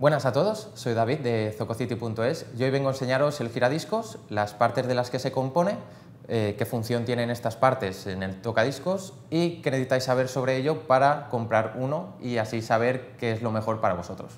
Buenas a todos, soy David de Zococity.es y hoy vengo a enseñaros el giradiscos, las partes de las que se compone, eh, qué función tienen estas partes en el tocadiscos y qué necesitáis saber sobre ello para comprar uno y así saber qué es lo mejor para vosotros.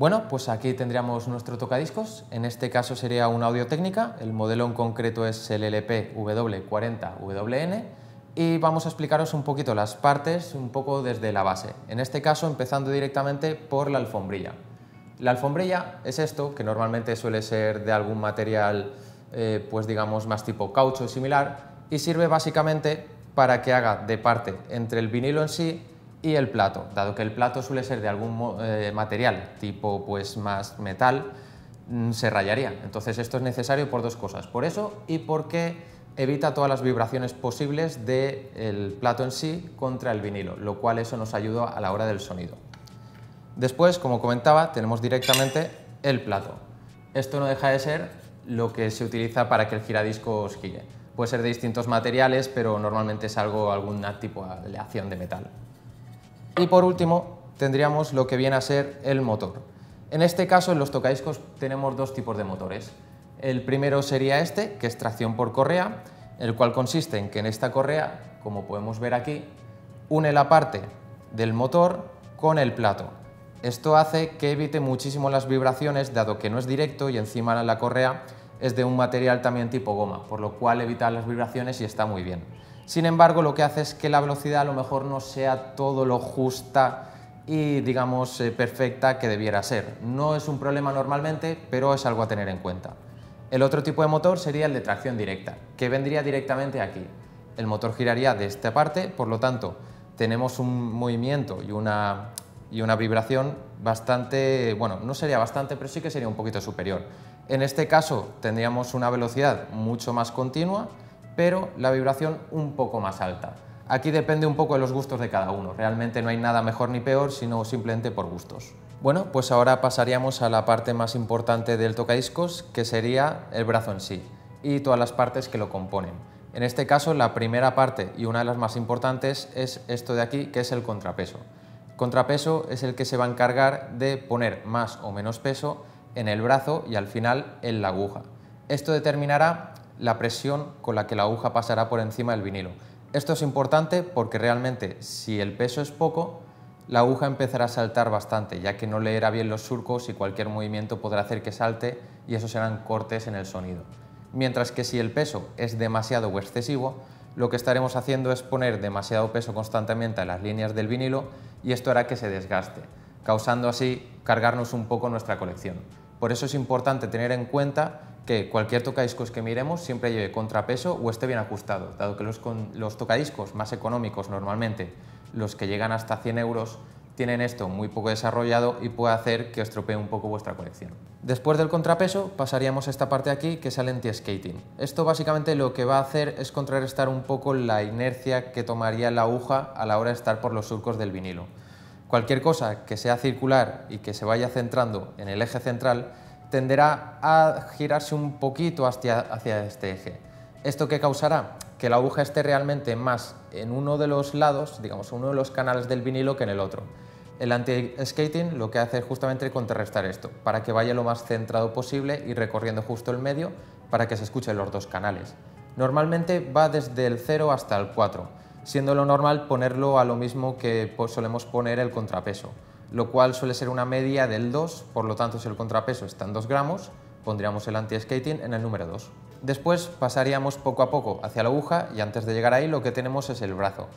Bueno, pues aquí tendríamos nuestro tocadiscos. En este caso sería una audio técnica. El modelo en concreto es el LP W40WN y vamos a explicaros un poquito las partes, un poco desde la base. En este caso empezando directamente por la alfombrilla. La alfombrilla es esto, que normalmente suele ser de algún material, eh, pues digamos, más tipo caucho o similar, y sirve básicamente para que haga de parte entre el vinilo en sí y el plato, dado que el plato suele ser de algún eh, material, tipo pues más metal, mm, se rayaría. Entonces esto es necesario por dos cosas, por eso y porque evita todas las vibraciones posibles del plato en sí contra el vinilo, lo cual eso nos ayuda a la hora del sonido. Después, como comentaba, tenemos directamente el plato. Esto no deja de ser lo que se utiliza para que el giradiscos gire. Puede ser de distintos materiales, pero normalmente es algo, algún tipo de aleación de metal. Y por último, tendríamos lo que viene a ser el motor. En este caso, en los tocadiscos tenemos dos tipos de motores. El primero sería este, que es tracción por correa, el cual consiste en que en esta correa, como podemos ver aquí, une la parte del motor con el plato. Esto hace que evite muchísimo las vibraciones, dado que no es directo y encima la correa es de un material también tipo goma, por lo cual evita las vibraciones y está muy bien. Sin embargo, lo que hace es que la velocidad a lo mejor no sea todo lo justa y digamos eh, perfecta que debiera ser. No es un problema normalmente, pero es algo a tener en cuenta. El otro tipo de motor sería el de tracción directa, que vendría directamente aquí. El motor giraría de esta parte, por lo tanto, tenemos un movimiento y una, y una vibración bastante, bueno, no sería bastante, pero sí que sería un poquito superior. En este caso tendríamos una velocidad mucho más continua, pero la vibración un poco más alta. Aquí depende un poco de los gustos de cada uno. Realmente no hay nada mejor ni peor, sino simplemente por gustos. Bueno, pues ahora pasaríamos a la parte más importante del tocadiscos, que sería el brazo en sí y todas las partes que lo componen. En este caso, la primera parte y una de las más importantes es esto de aquí, que es el contrapeso. contrapeso es el que se va a encargar de poner más o menos peso en el brazo y al final en la aguja. Esto determinará la presión con la que la aguja pasará por encima del vinilo. Esto es importante porque realmente si el peso es poco, la aguja empezará a saltar bastante, ya que no leerá bien los surcos y cualquier movimiento podrá hacer que salte y eso serán cortes en el sonido. Mientras que si el peso es demasiado o excesivo, lo que estaremos haciendo es poner demasiado peso constantemente a las líneas del vinilo y esto hará que se desgaste, causando así cargarnos un poco nuestra colección. Por eso es importante tener en cuenta que cualquier tocadiscos que miremos siempre lleve contrapeso o esté bien ajustado, dado que los, los tocadiscos más económicos normalmente, los que llegan hasta 100 euros, tienen esto muy poco desarrollado y puede hacer que estropee un poco vuestra colección. Después del contrapeso pasaríamos a esta parte aquí que es el anti-skating. Esto básicamente lo que va a hacer es contrarrestar un poco la inercia que tomaría la aguja a la hora de estar por los surcos del vinilo. Cualquier cosa que sea circular y que se vaya centrando en el eje central tenderá a girarse un poquito hacia, este eje. ¿Esto que causará? Que la aguja esté realmente más en uno de los lados, digamos, uno de los canales del vinilo que en el otro. El anti-skating lo que hace es justamente contrarrestar esto, para que vaya lo más centrado posible y recorriendo justo el medio para que se escuchen los dos canales. Normalmente va desde el 0 hasta el 4, siendo lo normal ponerlo a lo mismo que solemos poner el contrapeso lo cual suele ser una media del 2, por lo tanto si el contrapeso está en 2 gramos, pondríamos el anti-skating en el número 2. Después pasaríamos poco a poco hacia la aguja y antes de llegar ahí lo que tenemos es el brazo.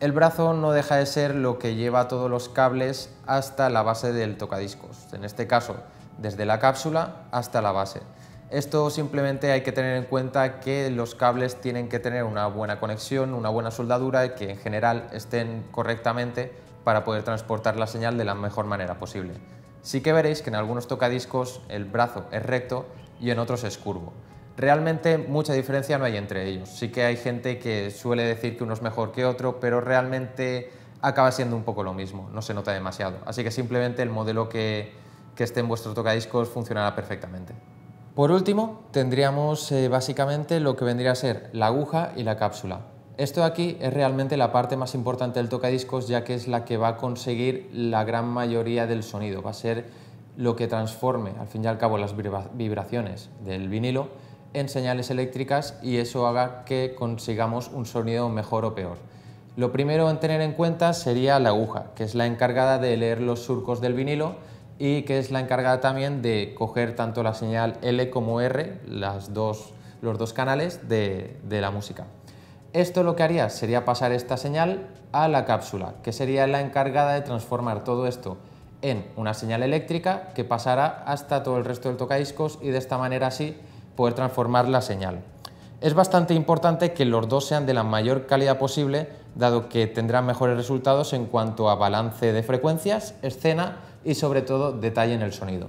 El brazo no deja de ser lo que lleva todos los cables hasta la base del tocadiscos, en este caso desde la cápsula hasta la base. Esto simplemente hay que tener en cuenta que los cables tienen que tener una buena conexión, una buena soldadura y que en general estén correctamente para poder transportar la señal de la mejor manera posible. Sí que veréis que en algunos tocadiscos el brazo es recto y en otros es curvo. Realmente mucha diferencia no hay entre ellos. Sí que hay gente que suele decir que uno es mejor que otro, pero realmente acaba siendo un poco lo mismo, no se nota demasiado. Así que simplemente el modelo que, esté en vuestro tocadiscos funcionará perfectamente. Por último, tendríamos eh, básicamente lo que vendría a ser la aguja y la cápsula. Esto aquí es realmente la parte más importante del tocadiscos ya que es la que va a conseguir la gran mayoría del sonido, va a ser lo que transforme al fin y al cabo las vibraciones del vinilo en señales eléctricas y eso haga que consigamos un sonido mejor o peor. Lo primero en tener en cuenta sería la aguja, que es la encargada de leer los surcos del vinilo y que es la encargada también de coger tanto la señal L como R, los dos canales de la música. Esto lo que haría sería pasar esta señal a la cápsula, que sería la encargada de transformar todo esto en una señal eléctrica que pasará hasta todo el resto del tocadiscos y de esta manera así poder transformar la señal. Es bastante importante que los dos sean de la mayor calidad posible, dado que tendrán mejores resultados en cuanto a balance de frecuencias, escena y sobre todo detalle en el sonido.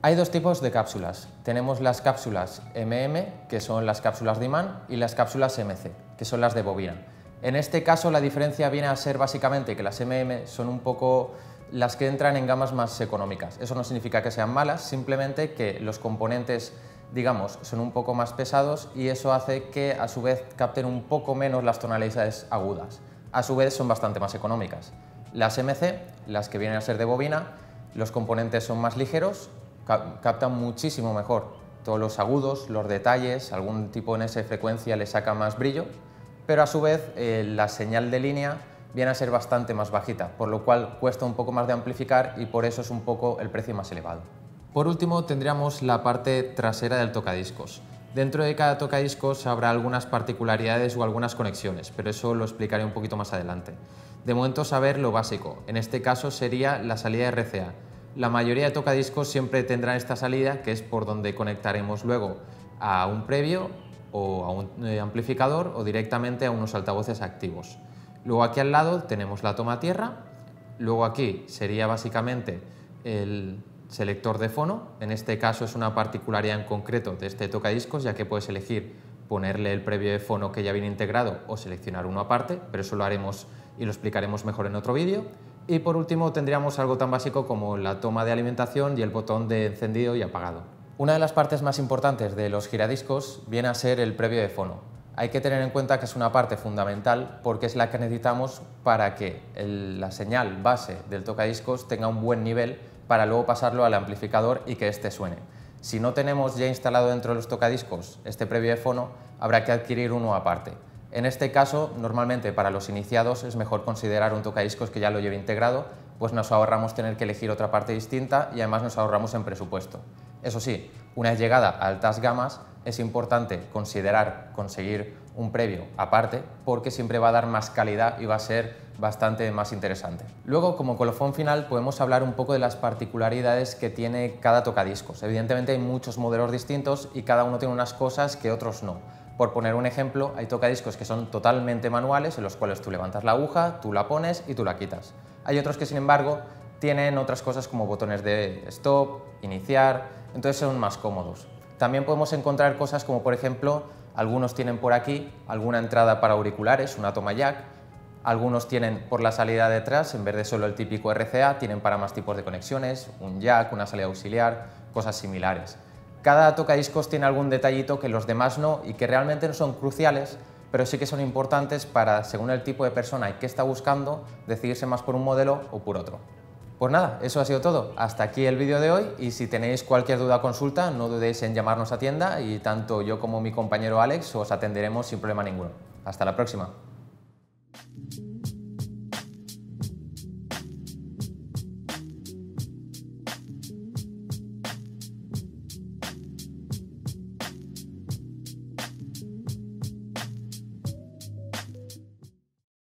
Hay dos tipos de cápsulas. Tenemos las cápsulas MM, que son las cápsulas de imán, y las cápsulas MC, que son las de bobina. En este caso la diferencia viene a ser básicamente que las MM son un poco las que entran en gamas más económicas. Eso no significa que sean malas, simplemente que los componentes, digamos, son un poco más pesados y eso hace que a su vez capten un poco menos las tonalidades agudas. A su vez son bastante más económicas. Las MC, las que vienen a ser de bobina, los componentes son más ligeros capta muchísimo mejor todos los agudos, los detalles, algún tipo en esa frecuencia le saca más brillo, pero a su vez eh, la señal de línea viene a ser bastante más bajita, por lo cual cuesta un poco más de amplificar y por eso es un poco el precio más elevado. Por último tendríamos la parte trasera del tocadiscos. Dentro de cada tocadiscos habrá algunas particularidades o algunas conexiones, pero eso lo explicaré un poquito más adelante. De momento saber lo básico, en este caso sería la salida RCA, la mayoría de tocadiscos siempre tendrán esta salida, que es por donde conectaremos luego a un previo o a un eh, amplificador o directamente a unos altavoces activos. Luego aquí al lado tenemos la toma tierra, luego aquí sería básicamente el selector de fono, en este caso es una particularidad en concreto de este tocadiscos ya que puedes elegir ponerle el previo de fono que ya viene integrado o seleccionar uno aparte, pero eso lo haremos y lo explicaremos mejor en otro vídeo. Y por último tendríamos algo tan básico como la toma de alimentación y el botón de encendido y apagado. Una de las partes más importantes de los giradiscos viene a ser el previo de fono. Hay que tener en cuenta que es una parte fundamental porque es la que necesitamos para que la señal base del tocadiscos tenga un buen nivel para luego pasarlo al amplificador y que éste suene. Si no tenemos ya instalado dentro de los tocadiscos este previo de fono, habrá que adquirir uno aparte. En este caso, normalmente para los iniciados es mejor considerar un tocadiscos que ya lo lleve integrado, pues nos ahorramos tener que elegir otra parte distinta y además nos ahorramos en presupuesto. Eso sí, una llegada a altas gamas, es importante considerar conseguir un previo aparte porque siempre va a dar más calidad y va a ser bastante más interesante. Luego, como colofón final, podemos hablar un poco de las particularidades que tiene cada tocadiscos. Evidentemente hay muchos modelos distintos y cada uno tiene unas cosas que otros no. Por poner un ejemplo, hay tocadiscos que son totalmente manuales, en los cuales tú levantas la aguja, tú la pones y tú la quitas. Hay otros que, sin embargo, tienen otras cosas como botones de stop, iniciar, entonces son más cómodos. También podemos encontrar cosas como, por ejemplo, algunos tienen por aquí alguna entrada para auriculares, una toma jack, algunos tienen por la salida detrás, en vez de solo el típico RCA, tienen para más tipos de conexiones, un jack, una salida auxiliar, cosas similares cada tocadiscos tiene algún detallito que los demás no y que realmente no son cruciales, pero sí que son importantes para, según el tipo de persona y qué está buscando, decidirse más por un modelo o por otro. Pues nada, eso ha sido todo. Hasta aquí el vídeo de hoy y si tenéis cualquier duda o consulta, no dudéis en llamarnos a tienda y tanto yo como mi compañero Alex os atenderemos sin problema ninguno. Hasta la próxima.